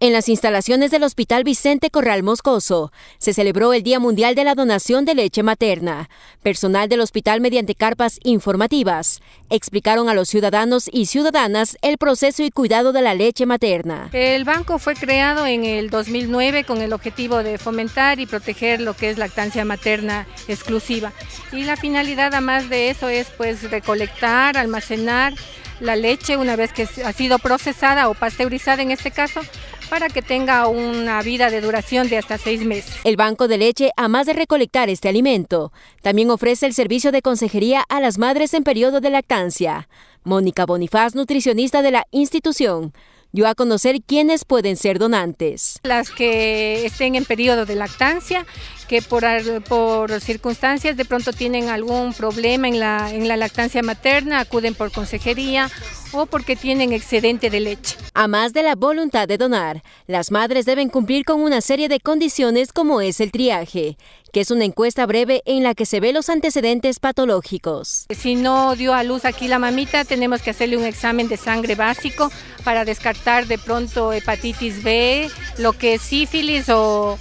En las instalaciones del Hospital Vicente Corral Moscoso se celebró el Día Mundial de la Donación de Leche Materna. Personal del hospital mediante carpas informativas explicaron a los ciudadanos y ciudadanas el proceso y cuidado de la leche materna. El banco fue creado en el 2009 con el objetivo de fomentar y proteger lo que es lactancia materna exclusiva. Y la finalidad además de eso es pues recolectar, almacenar la leche una vez que ha sido procesada o pasteurizada en este caso para que tenga una vida de duración de hasta seis meses. El Banco de Leche, a más de recolectar este alimento, también ofrece el servicio de consejería a las madres en periodo de lactancia. Mónica Bonifaz, nutricionista de la institución, dio a conocer quiénes pueden ser donantes. Las que estén en periodo de lactancia, que por, circunstancias de pronto tienen algún problema en la lactancia materna, acuden por consejería o porque tienen excedente de leche. A más de la voluntad de donar, las madres deben cumplir con una serie de condiciones como es el triaje, que es una encuesta breve en la que se ve los antecedentes patológicos. Si no dio a luz aquí la mamita, tenemos que hacerle un examen de sangre básico para descartar de pronto hepatitis B, lo que es sífilis o